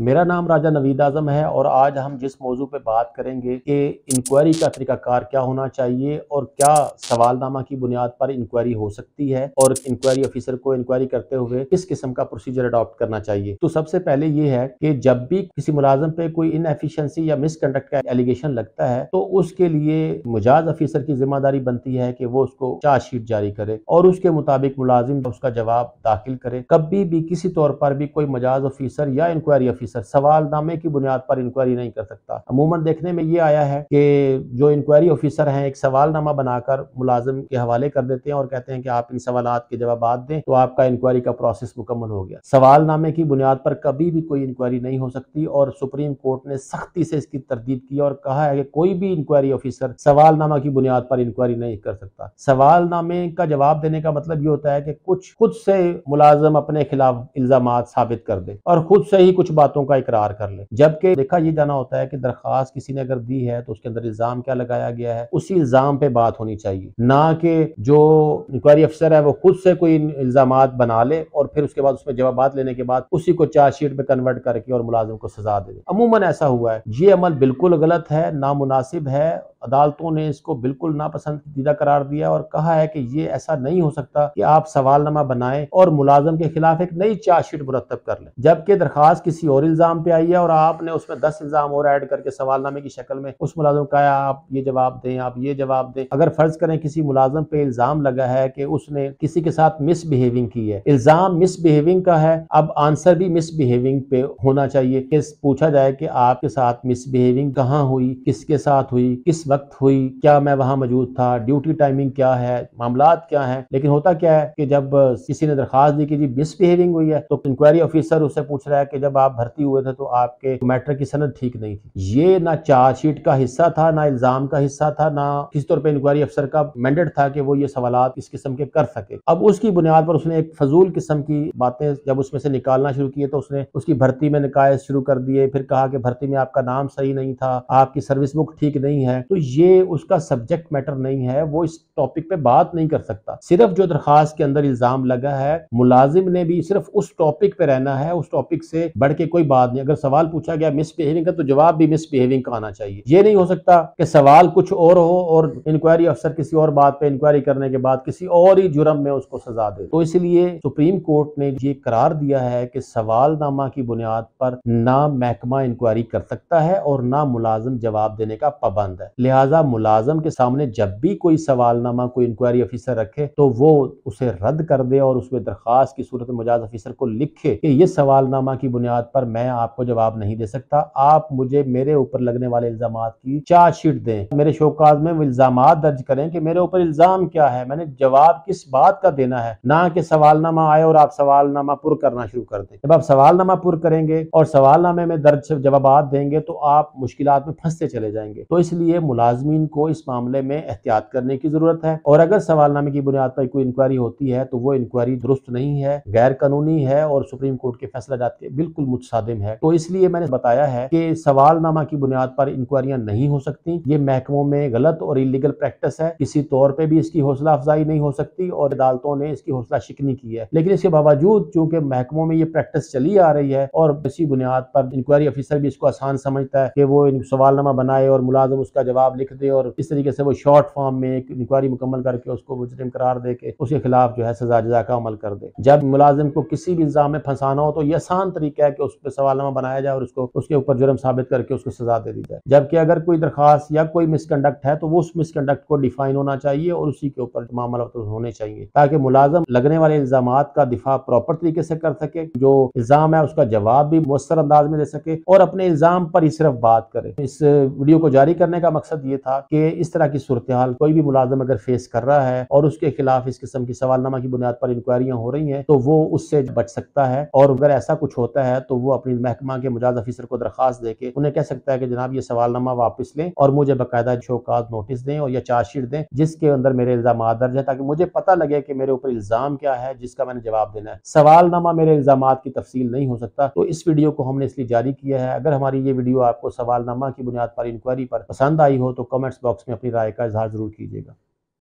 मेरा नाम राजा नवीद आजम है और आज हम जिस मौजू पे बात करेंगे कि इंक्वायरी का तरीकाकार क्या होना चाहिए और क्या सवालनामा की बुनियाद पर इंक्वायरी हो सकती है और इंक्वायरी ऑफिसर को इंक्वायरी करते हुए किस किस्म का प्रोसीजर अडॉप्ट करना चाहिए तो सबसे पहले ये है कि जब भी किसी मुलाजम पे कोई एफिशंसी या मिसकंडक्ट का एलिगेशन लगता है तो उसके लिए मुजाज ऑफिसर की जिम्मेदारी बनती है कि वो उसको चार्जशीट जारी करे और उसके मुताबिक मुलाजिम उसका जवाब दाखिल करे कभी भी किसी तौर पर भी कोई मजाज ऑफिसर या इंक्वायरी ऑफिसर सवालनामे की बुनियाद पर इंक्वायरी नहीं कर सकता अमूमन देखने में ये आया है कि जो इंक्वायरी ऑफिसर हैं एक नामा बनाकर मुलाजिम के हवाले कर देते हैं और कहते हैं कि आप इन सवाल के जवाब दें तो आपका इंक्वायरी का प्रोसेस मुकम्मल हो गया सवालनामे की बुनियाद पर कभी भी कोई इंक्वायरी नहीं हो सकती और सुप्रीम कोर्ट ने सख्ती से इसकी तरदीद की और कहा है कि कोई भी इंक्वायरी ऑफिसर सवालनामा की बुनियाद पर इंक्वायरी नहीं कर सकता सवालनामे का जवाब देने का मतलब ये होता है कि कुछ खुद से मुलाजम अपने खिलाफ इल्जाम साबित कर दे और खुद से ही कुछ बात बातों का इकरार कर ले जबकि देखा ये जाना होता है कि दरख्वास्त किसी ने अगर दी है तो उसके अंदर इल्जाम क्या लगाया गया है उसी इल्जाम पे बात होनी चाहिए ना कि जो इंक्वायरी अफसर है वो खुद से कोई इल्जाम बना ले और फिर उसके बाद उसमें जवाब लेने के बाद उसी को चार्जशीट में कन्वर्ट करके और मुलाजिम को सजा दे अमूमन ऐसा हुआ है ये अमल बिल्कुल गलत है नामुनासिब है अदालतों ने इसको बिल्कुल नापसंद दीदा करार दिया और कहा है कि ये ऐसा नहीं हो सकता कि आप सवालनामा बनाएं और मुलाजम के खिलाफ एक नई चार्जशीट मुरतब कर लें जबकि दरखास्त किसी और और इल्ज़ाम पे आई है और आपने उसमें दस इल्ज़ाम और ऐड करके सवालनामे की शक्ल में उस मुलाजम का आप ये जवाब दें आप ये जवाब दें अगर फ़र्ज़ करें किसी मुलाजम पे इल्ज़ाम लगा है कि उसने किसी के साथ मिसबिहेविंग की है इल्ज़ाम मिसबिहेविंग का है अब आंसर भी मिसबिहेविंग पे होना चाहिए पूछा जाए कि आपके साथ मिसबिहेविंग कहाँ हुई किसके साथ हुई किस वक्त हुई क्या मैं वहां मौजूद था ड्यूटी टाइमिंग क्या है मामला क्या है लेकिन होता क्या है कि जब किसी ने दरखास्त दी कि जी मिसबिहेविंग हुई है तो इंक्वायरी ऑफिसर उससे पूछ रहा है कि जब आप भर्ती हुए थे तो आपके मैटर की सनद ठीक नहीं थी ये ना चार्जशीट का हिस्सा था ना इल्जाम का हिस्सा था ना किसी तौर पर इंक्वायरी अफसर का मैंडेट था कि वो ये सवाल इस किस्म के कर सके अब उसकी बुनियाद पर उसने एक फजूल किस्म की बातें जब उसमें से निकालना शुरू किए तो उसने उसकी भर्ती में निकाय शुरू कर दिए फिर कहा कि भर्ती में आपका नाम सही नहीं था आपकी सर्विस बुक ठीक नहीं है तो ये उसका सब्जेक्ट मैटर नहीं है वो इस टॉपिक पे बात नहीं कर सकता सिर्फ जो दरखास्त के अंदर इल्जाम लगा है मुलाजिम ने भी सिर्फ उस टॉपिक पे रहना है उस टॉपिक से बढ़ के कोई कोई बात नहीं अगर सवाल पूछा गया मिस बिहेविंग का तो जवाब भी मिस बिहेविंग का आना चाहिए ये नहीं हो सकता कि सवाल कुछ और हो और इंक्वायरी अफसर किसी और बात पे इंक्वायरी करने के बाद किसी और ही जुर्म में उसको सजा दे तो इसलिए सुप्रीम कोर्ट ने ये करार दिया है कि सवाल नामा की बुनियाद पर ना महकमा इंक्वायरी कर सकता है और ना मुलाजम जवाब देने का पाबंद है लिहाजा मुलाजम के सामने जब भी कोई सवाल नामा कोई इंक्वायरी अफिसर रखे तो वो उसे रद्द कर दे और उसमें दरखास्त की सूरत मजाज अफिसर को लिखे कि ये सवाल नामा की बुनियाद पर मैं आपको जवाब नहीं दे सकता आप मुझे मेरे ऊपर लगने वाले इल्जाम की चार्जशीट दें मेरे शोकाज में इल्जाम दर्ज करें कि मेरे ऊपर इल्जाम क्या है मैंने जवाब किस बात का देना है ना कि सवालनामा आए और आप सवालनामा पुर करना शुरू कर दें जब आप सवालनामा पुर करेंगे और सवालनामे में दर्ज जवाब देंगे तो आप मुश्किल में फंसते चले जाएंगे तो इसलिए मुलाजमीन को इस मामले में एहतियात करने की जरूरत है और अगर सवालनामे की बुनियाद पर कोई इंक्वायरी होती है तो वो इंक्वायरी दुरुस्त नहीं है गैर कानूनी है और सुप्रीम कोर्ट के फैसला जाते बिल्कुल मुझसे मुलाजिम है तो इसलिए मैंने बताया है कि सवालनामा की बुनियाद पर इंक्वायरियां नहीं हो सकती ये महकमों में गलत और इलीगल प्रैक्टिस है किसी तौर पर भी इसकी हौसला अफजाई नहीं हो सकती और अदालतों ने इसकी हौसला शिकनी की है लेकिन इसके बावजूद चूंकि महकमों में ये प्रैक्टिस चली आ रही है और इसी बुनियाद पर इंक्वायरी ऑफिसर भी इसको आसान समझता है कि वो सवालनामा बनाए और मुलाजम उसका जवाब लिख दे और इस तरीके से वो शॉर्ट फॉर्म में एक इंक्वायरी मुकम्मल करके उसको मुजरिम करार दे के उसके खिलाफ जो है सजा जजा का अमल कर दे जब मुलाजिम को किसी भी इल्जाम में फंसाना हो तो ये आसान तरीका है कि उस पर सवालनामा बनाया जाए और उसको उसके ऊपर जुर्म साबित करके उसको सजा दे दी जाए जबकि अगर कोई दरखास्त या कोई मिसकंडक्ट है तो वो उस मिसकंडक्ट को डिफाइन होना चाहिए और उसी के ऊपर मामला होने चाहिए ताकि मुलाजम लगने वाले इल्जाम का दिफा प्रॉपर तरीके से कर सके जो इल्जाम है उसका जवाब भी मौसर अंदाज में दे सके और अपने इल्जाम पर ही सिर्फ बात करे इस वीडियो को जारी करने का मकसद ये था कि इस तरह की सूरत हाल कोई भी मुलाजम अगर फेस कर रहा है और उसके खिलाफ इस किस्म की सवालनामा की बुनियाद पर इंक्वायरियां हो रही हैं तो वो उससे बच सकता है और अगर ऐसा कुछ होता है तो वो वो अपनी महकमा के मुजाज अफिसर को दरखास्त दे के उन्हें कह सकता है कि जनाब ये सवालनामा वापस लें और मुझे बाकायदा शोकात नोटिस दें और या चार्जशीट दें जिसके अंदर मेरे इल्जाम दर्ज है ताकि मुझे पता लगे कि मेरे ऊपर इल्जाम क्या है जिसका मैंने जवाब देना है सवालनामा मेरे इल्जाम की तफसील नहीं हो सकता तो इस वीडियो को हमने इसलिए जारी किया है अगर हमारी ये वीडियो आपको सवालनामा की बुनियाद पर इंक्वायरी पर पसंद आई हो तो कमेंट्स बॉक्स में अपनी राय का इजहार जरूर कीजिएगा